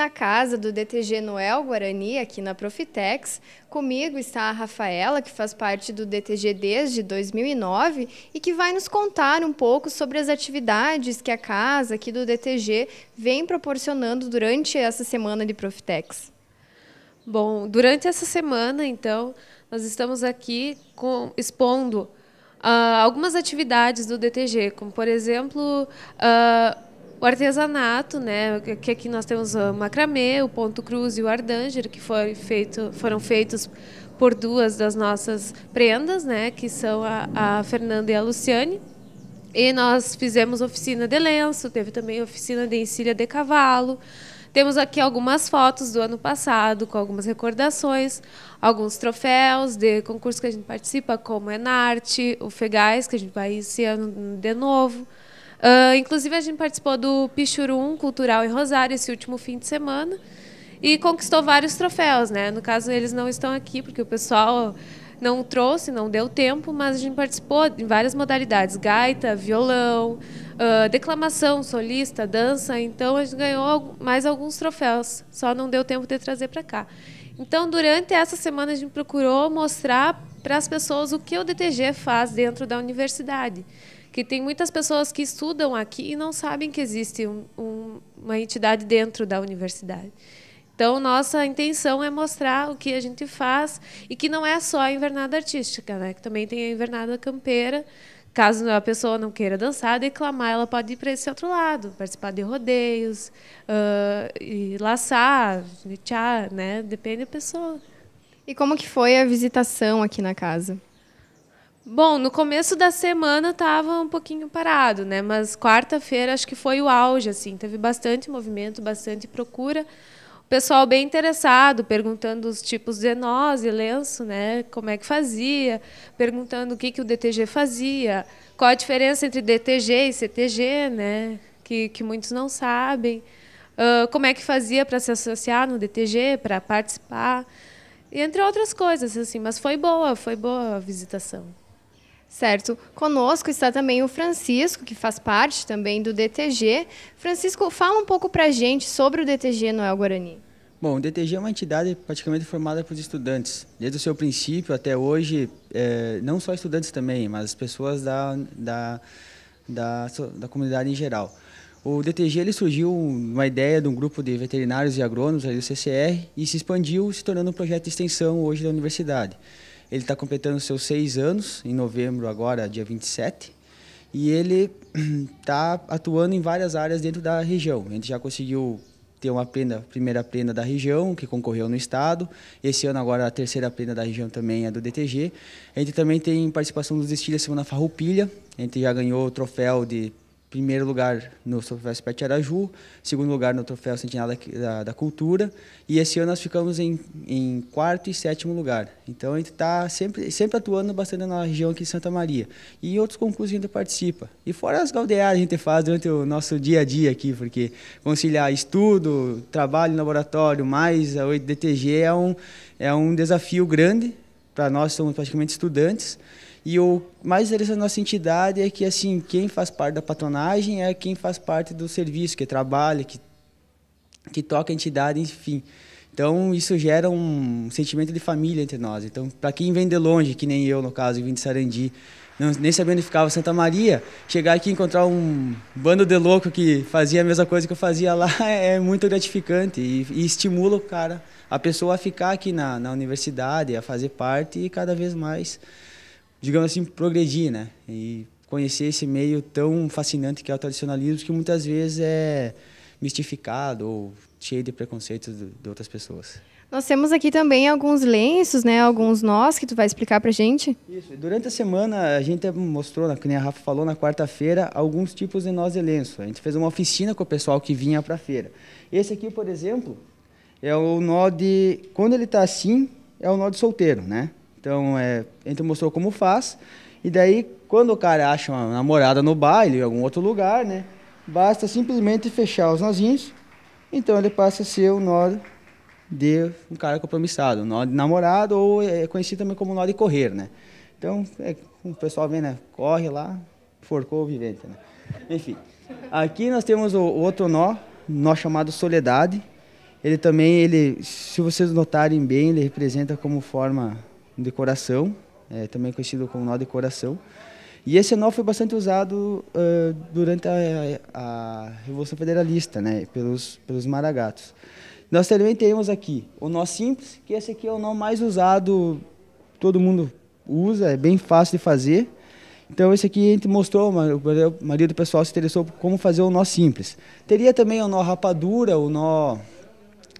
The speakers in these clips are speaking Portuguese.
na casa do DTG Noel Guarani, aqui na Profitex. Comigo está a Rafaela, que faz parte do DTG desde 2009 e que vai nos contar um pouco sobre as atividades que a casa aqui do DTG vem proporcionando durante essa semana de Profitex. Bom, durante essa semana, então, nós estamos aqui com, expondo uh, algumas atividades do DTG, como, por exemplo, uh, o artesanato, né? Que aqui nós temos o macramê, o ponto cruz e o ardanger, que foram feito, foram feitos por duas das nossas prendas, né? Que são a, a Fernanda e a Luciane. E nós fizemos oficina de lenço, teve também oficina de encilha de cavalo. Temos aqui algumas fotos do ano passado, com algumas recordações, alguns troféus de concursos que a gente participa, como o Enarte, o Fegais, que a gente vai esse ano de novo. Uh, inclusive, a gente participou do Pichurum Cultural em Rosário esse último fim de semana e conquistou vários troféus. Né? No caso, eles não estão aqui, porque o pessoal não trouxe, não deu tempo, mas a gente participou em várias modalidades: gaita, violão, uh, declamação, solista, dança. Então, a gente ganhou mais alguns troféus, só não deu tempo de trazer para cá. Então, durante essa semana, a gente procurou mostrar para as pessoas o que o DTG faz dentro da universidade que tem muitas pessoas que estudam aqui e não sabem que existe um, um, uma entidade dentro da universidade. Então, nossa intenção é mostrar o que a gente faz e que não é só a invernada artística, né? que também tem a invernada campeira. Caso a pessoa não queira dançar, declamar, ela pode ir para esse outro lado, participar de rodeios, uh, e laçar, nitear, né? depende da pessoa. E como que foi a visitação aqui na casa? Bom, no começo da semana estava um pouquinho parado, né? Mas quarta-feira acho que foi o auge, assim, teve bastante movimento, bastante procura. O pessoal bem interessado, perguntando os tipos de nós e lenço, né? Como é que fazia, perguntando o que, que o DTG fazia, qual a diferença entre DTG e CTG, né? Que, que muitos não sabem. Uh, como é que fazia para se associar no DTG, para participar. E entre outras coisas, assim, mas foi boa, foi boa a visitação. Certo. Conosco está também o Francisco, que faz parte também do DTG. Francisco, fala um pouco para a gente sobre o DTG Noel Guarani. Bom, o DTG é uma entidade praticamente formada por estudantes. Desde o seu princípio até hoje, é, não só estudantes também, mas pessoas da, da, da, da comunidade em geral. O DTG ele surgiu uma ideia de um grupo de veterinários e agrônomos ali do CCR e se expandiu, se tornando um projeto de extensão hoje da universidade. Ele está completando seus seis anos, em novembro, agora, dia 27. E ele está atuando em várias áreas dentro da região. A gente já conseguiu ter uma prenda, primeira prenda da região, que concorreu no Estado. Esse ano, agora, a terceira prenda da região também é do DTG. A gente também tem participação dos desfiles Semana Farroupilha. A gente já ganhou o troféu de primeiro lugar no Troféu Spet Araju, segundo lugar no Troféu Sentinela da, da, Cultura, e esse ano nós ficamos em, em quarto e sétimo lugar. Então a gente está sempre, sempre atuando bastante na região aqui de Santa Maria. E outros concursos a gente participa. E fora as galdeadas a gente faz durante o nosso dia a dia aqui, porque conciliar estudo, trabalho no laboratório, mais a 8DTG é um, é um desafio grande. Para nós, somos praticamente estudantes. E o mais interessante da nossa entidade é que assim quem faz parte da patronagem é quem faz parte do serviço, que trabalha, que, que toca a entidade, enfim. Então isso gera um sentimento de família entre nós. Então para quem vem de longe, que nem eu no caso, vim de Sarandi, não, nem sabendo onde ficava Santa Maria, chegar aqui e encontrar um bando de louco que fazia a mesma coisa que eu fazia lá é, é muito gratificante e, e estimula o cara, a pessoa a ficar aqui na, na universidade, a fazer parte e cada vez mais digamos assim, progredir, né? E conhecer esse meio tão fascinante que é o tradicionalismo, que muitas vezes é mistificado ou cheio de preconceitos de outras pessoas. Nós temos aqui também alguns lenços, né? Alguns nós que tu vai explicar pra gente. Isso. Durante a semana a gente mostrou, né, que nem a Rafa falou, na quarta-feira, alguns tipos de nós de lenço. A gente fez uma oficina com o pessoal que vinha pra feira. Esse aqui, por exemplo, é o nó de... Quando ele tá assim, é o nó de solteiro, né? Então, é, a gente mostrou como faz. E daí, quando o cara acha uma namorada no baile ou em algum outro lugar, né? Basta simplesmente fechar os nozinhos. Então, ele passa a ser o nó de um cara compromissado. Nó de namorado ou é, é conhecido também como nó de correr, né? Então, é, o pessoal vem, né? Corre lá, forcou o vivente, né? Enfim, aqui nós temos o, o outro nó, nó chamado Soledade. Ele também, ele, se vocês notarem bem, ele representa como forma de coração, é, também conhecido como nó de coração. E esse nó foi bastante usado uh, durante a, a, Revolução Federalista, né, pelos, pelos maragatos. Nós também temos aqui o nó simples, que esse aqui é o nó mais usado, todo mundo usa, é bem fácil de fazer. Então esse aqui a gente mostrou, o marido do pessoal se interessou por como fazer o nó simples. Teria também o nó rapadura, o nó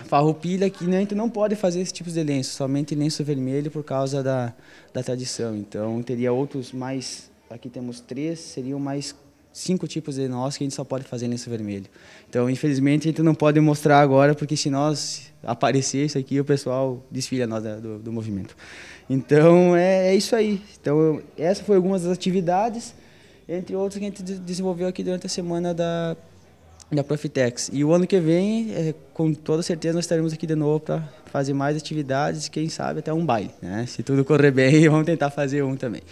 farroupilha que né, então não pode fazer esse tipo de lenço, somente lenço vermelho por causa da, da tradição. Então teria outros mais, aqui temos três, seriam mais cinco tipos de nós que a gente só pode fazer lenço vermelho. Então infelizmente a gente não pode mostrar agora porque se nós aparecer isso aqui o pessoal desfila nós do, do movimento. Então é, é isso aí. Então eu, essa foi algumas das atividades, entre outras que a gente desenvolveu aqui durante a semana da da Profitex. E o ano que vem, é, com toda certeza, nós estaremos aqui de novo para fazer mais atividades, quem sabe até um baile. Né? Se tudo correr bem, vamos tentar fazer um também.